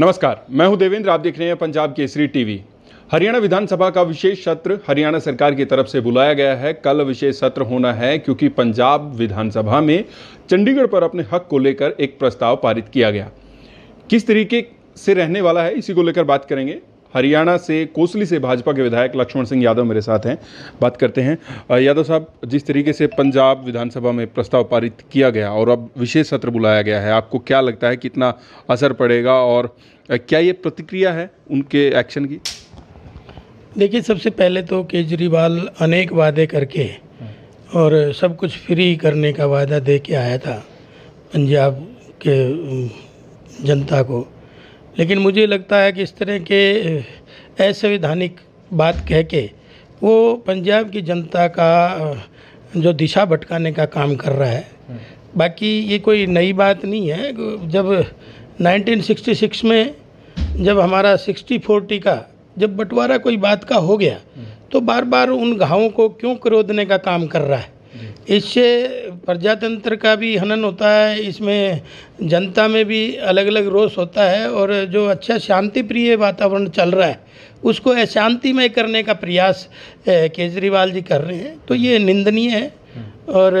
नमस्कार मैं हूं देवेंद्र आप देख रहे हैं पंजाब केसरी टीवी हरियाणा विधानसभा का विशेष सत्र हरियाणा सरकार की तरफ से बुलाया गया है कल विशेष सत्र होना है क्योंकि पंजाब विधानसभा में चंडीगढ़ पर अपने हक को लेकर एक प्रस्ताव पारित किया गया किस तरीके से रहने वाला है इसी को लेकर बात करेंगे हरियाणा से कोसली से भाजपा के विधायक लक्ष्मण सिंह यादव मेरे साथ हैं बात करते हैं यादव साहब जिस तरीके से पंजाब विधानसभा में प्रस्ताव पारित किया गया और अब विशेष सत्र बुलाया गया है आपको क्या लगता है कितना असर पड़ेगा और क्या ये प्रतिक्रिया है उनके एक्शन की देखिए सबसे पहले तो केजरीवाल अनेक वादे करके और सब कुछ फ्री करने का वादा दे के आया था पंजाब के जनता को लेकिन मुझे लगता है कि इस तरह के असंवैधानिक बात कह के वो पंजाब की जनता का जो दिशा भटकाने का काम कर रहा है बाकी ये कोई नई बात नहीं है जब 1966 में जब हमारा 60 फोर्टी का जब बंटवारा कोई बात का हो गया तो बार बार उन घावों को क्यों क्रोधने का काम कर रहा है इससे प्रजातंत्र का भी हनन होता है इसमें जनता में भी अलग अलग रोष होता है और जो अच्छा शांति प्रिय वातावरण चल रहा है उसको अशांतिमय करने का प्रयास केजरीवाल जी कर रहे हैं तो ये निंदनीय है और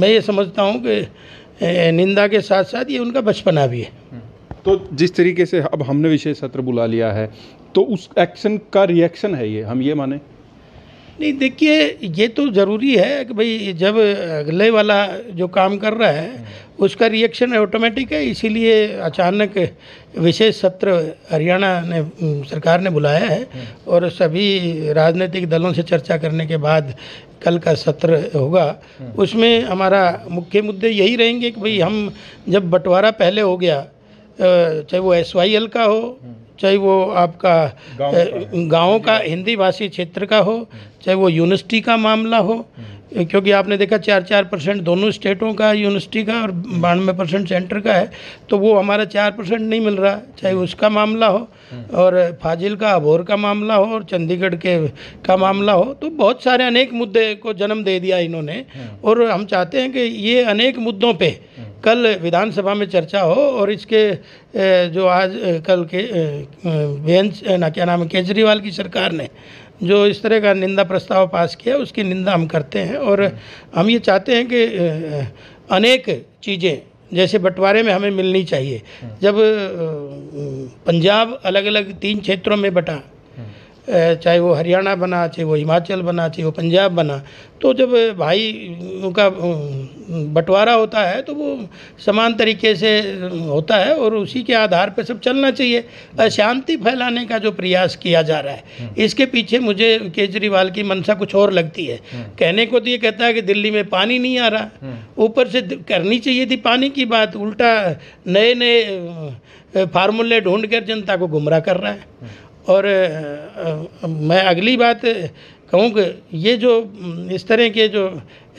मैं ये समझता हूँ कि निंदा के साथ साथ ये उनका बचपना भी है तो जिस तरीके से अब हमने विशेष सत्र बुला लिया है तो उस एक्शन का रिएक्शन है ये हम ये माने नहीं देखिए ये तो ज़रूरी है कि भाई जब अगले वाला जो काम कर रहा है उसका रिएक्शन ऑटोमेटिक है इसीलिए अचानक विशेष सत्र हरियाणा ने सरकार ने बुलाया है और सभी राजनीतिक दलों से चर्चा करने के बाद कल का सत्र होगा उसमें हमारा मुख्य मुद्दे यही रहेंगे कि भाई हम जब बंटवारा पहले हो गया चाहे वो एस का हो चाहे वो आपका गाँव का हिंदी भाषी क्षेत्र का हो चाहे वो यूनिवर्सिटी का मामला हो हम्म। क्योंकि आपने देखा चार चार परसेंट दोनों स्टेटों का यूनिवर्सिटी का और बानवे परसेंट सेंटर का है तो वो हमारा चार परसेंट नहीं मिल रहा चाहे उसका मामला हो हम्म। और फाजिल का अबोर का मामला हो और चंडीगढ़ के का मामला हो तो बहुत सारे अनेक मुद्दे को जन्म दे दिया इन्होंने हम्म। और हम चाहते हैं कि ये अनेक मुद्दों पर कल विधानसभा में चर्चा हो और इसके जो आज कल के बेंच ना क्या नाम है केजरीवाल की सरकार ने जो इस तरह का निंदा प्रस्ताव पास किया उसकी निंदा हम करते हैं और हम ये चाहते हैं कि अनेक चीज़ें जैसे बंटवारे में हमें मिलनी चाहिए जब पंजाब अलग अलग तीन क्षेत्रों में बटा चाहे वो हरियाणा बना चाहे वो हिमाचल बना चाहे वो पंजाब बना तो जब भाई का बंटवारा होता है तो वो समान तरीके से होता है और उसी के आधार पर सब चलना चाहिए अशांति फैलाने का जो प्रयास किया जा रहा है हम्म। इसके पीछे मुझे केजरीवाल की मनसा कुछ और लगती है हम्म। कहने को तो ये कहता है कि दिल्ली में पानी नहीं आ रहा हम्म। ऊपर से करनी चाहिए थी पानी की बात उल्टा नए नए फार्मूले ढूंढ कर जनता को गुमराह कर रहा है और मैं अगली बात कहूँ कि ये जो इस तरह के जो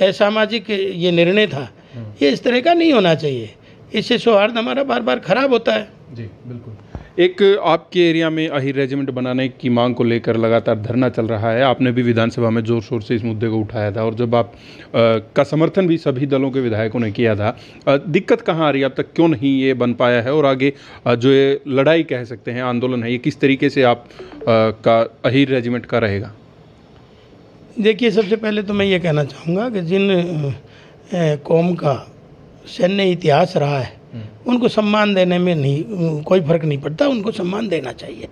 असामाजिक ये निर्णय था हम्म। ये इस तरह का नहीं होना चाहिए इससे सौहार्द हमारा बार बार खराब होता है जी बिल्कुल एक आपके एरिया में अहिर रेजिमेंट बनाने की मांग को लेकर लगातार धरना चल रहा है आपने भी विधानसभा में ज़ोर शोर से इस मुद्दे को उठाया था और जब आप आ, का समर्थन भी सभी दलों के विधायकों ने किया था आ, दिक्कत कहाँ आ रही है अब तक क्यों नहीं ये बन पाया है और आगे आ, जो ये लड़ाई कह सकते हैं आंदोलन है ये किस तरीके से आप आ, का अहिर रेजिमेंट का रहेगा देखिए सबसे पहले तो मैं ये कहना चाहूँगा कि जिन कौम का सैन्य इतिहास रहा है उनको सम्मान देने में नहीं कोई फ़र्क नहीं पड़ता उनको सम्मान देना चाहिए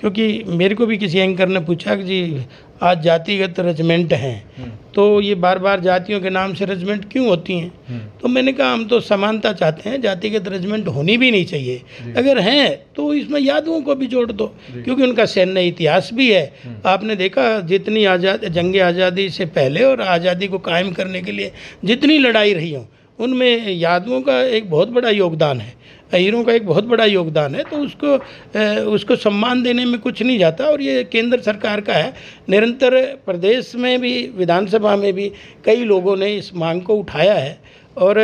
क्योंकि मेरे को भी किसी एंकर ने पूछा कि जी आज जातिगत रेजिमेंट हैं हम्म। तो ये बार बार जातियों के नाम से रेजिमेंट क्यों होती हैं हम्म। तो मैंने कहा हम तो समानता चाहते हैं जातिगत रेजिमेंट होनी भी नहीं चाहिए अगर हैं तो इसमें यादवों को भी जोड़ दो क्योंकि उनका सैन्य इतिहास भी है हम्म। आपने देखा जितनी आज़ाद जंग आज़ादी से पहले और आज़ादी को कायम करने के लिए जितनी लड़ाई रही हूँ उनमें यादवों का एक बहुत बड़ा योगदान है अहिरों का एक बहुत बड़ा योगदान है तो उसको उसको सम्मान देने में कुछ नहीं जाता और ये केंद्र सरकार का है निरंतर प्रदेश में भी विधानसभा में भी कई लोगों ने इस मांग को उठाया है और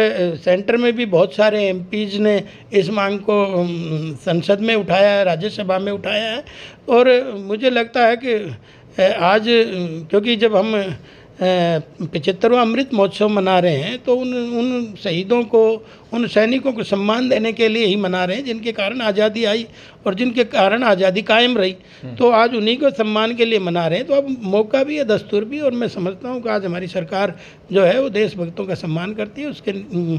सेंटर में भी बहुत सारे एम ने इस मांग को संसद में उठाया है राज्यसभा में उठाया है और मुझे लगता है कि आज क्योंकि जब हम पचहत्तरवा अमृत महोत्सव मना रहे हैं तो उन उन शहीदों को उन सैनिकों को सम्मान देने के लिए ही मना रहे हैं जिनके कारण आज़ादी आई और जिनके कारण आज़ादी कायम रही हम्म। तो आज उन्हीं को सम्मान के लिए मना रहे हैं तो अब मौका भी है दस्तूर भी और मैं समझता हूँ कि आज हमारी सरकार जो है वो देशभक्तों का सम्मान करती है उसके हम्म।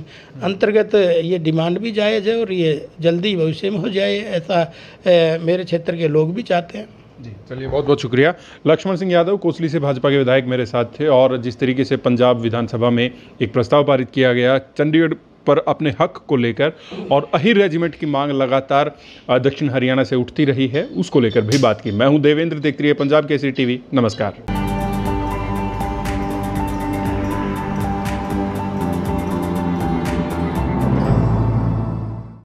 अंतर्गत ये डिमांड भी जायज़ है और ये जल्दी भविष्य में हो जाए ऐसा मेरे क्षेत्र के लोग भी चाहते हैं जी चलिए बहुत बहुत शुक्रिया लक्ष्मण सिंह यादव कोसली से भाजपा के विधायक मेरे साथ थे और जिस तरीके से पंजाब विधानसभा में एक प्रस्ताव पारित किया गया चंडीगढ़ पर अपने हक को लेकर और अहिर रेजिमेंट की मांग लगातार दक्षिण हरियाणा से उठती रही है उसको लेकर भी बात की मैं हूं देवेंद्र देखती है पंजाब केसरी टीवी नमस्कार